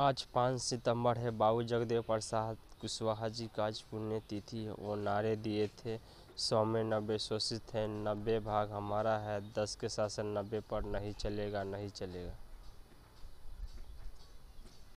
आज पाँच सितंबर है बाबू जगदेव प्रसाद कुशवाहा जी का आज पुण्यतिथि है वो नारे दिए थे सौ में नब्बे शोषित हैं नब्बे भाग हमारा है दस के शासन नब्बे पर नहीं चलेगा नहीं चलेगा